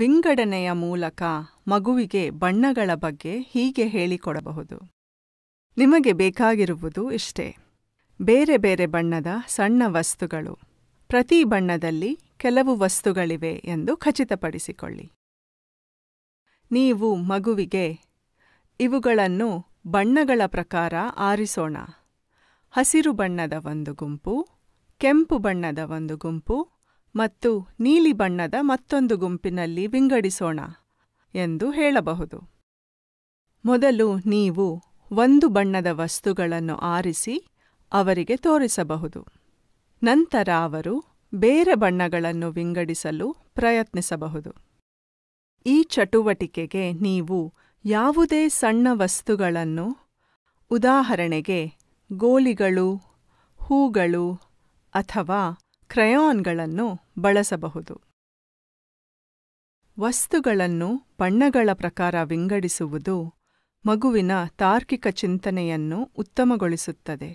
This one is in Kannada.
ವಿಂಗಡಣೆಯ ಮೂಲಕ ಮಗುವಿಗೆ ಬಣ್ಣಗಳ ಬಗ್ಗೆ ಹೀಗೆ ಹೇಳಿಕೊಡಬಹುದು ನಿಮಗೆ ಬೇಕಾಗಿರುವುದು ಇಷ್ಟೇ ಬೇರೆ ಬೇರೆ ಬಣ್ಣದ ಸಣ್ಣ ವಸ್ತುಗಳು ಪ್ರತಿ ಬಣ್ಣದಲ್ಲಿ ಕೆಲವು ವಸ್ತುಗಳಿವೆ ಎಂದು ಖಚಿತಪಡಿಸಿಕೊಳ್ಳಿ ನೀವು ಮಗುವಿಗೆ ಇವುಗಳನ್ನು ಬಣ್ಣಗಳ ಪ್ರಕಾರ ಆರಿಸೋಣ ಹಸಿರು ಬಣ್ಣದ ಒಂದು ಗುಂಪು ಕೆಂಪು ಬಣ್ಣದ ಒಂದು ಗುಂಪು ಮತ್ತು ನೀಲಿ ಬಣ್ಣದ ಮತ್ತೊಂದು ಗುಂಪಿನಲ್ಲಿ ವಿಂಗಡಿಸೋಣ ಎಂದು ಹೇಳಬಹುದು ಮೊದಲು ನೀವು ಒಂದು ಬಣ್ಣದ ವಸ್ತುಗಳನ್ನು ಆರಿಸಿ ಅವರಿಗೆ ತೋರಿಸಬಹುದು ನಂತರ ಅವರು ಬೇರೆ ಬಣ್ಣಗಳನ್ನು ವಿಂಗಡಿಸಲು ಪ್ರಯತ್ನಿಸಬಹುದು ಈ ಚಟುವಟಿಕೆಗೆ ನೀವು ಯಾವುದೇ ಸಣ್ಣ ವಸ್ತುಗಳನ್ನು ಉದಾಹರಣೆಗೆ ಗೋಲಿಗಳು ಹೂಗಳು ಅಥವಾ ಕ್ರಯಾನ್ಗಳನ್ನು ಬಳಸಬಹುದು ವಸ್ತುಗಳನ್ನು ಬಣ್ಣಗಳ ಪ್ರಕಾರ ವಿಂಗಡಿಸುವುದು ಮಗುವಿನ ತಾರ್ಕಿಕ ಚಿಂತನೆಯನ್ನು ಉತ್ತಮಗೊಳಿಸುತ್ತದೆ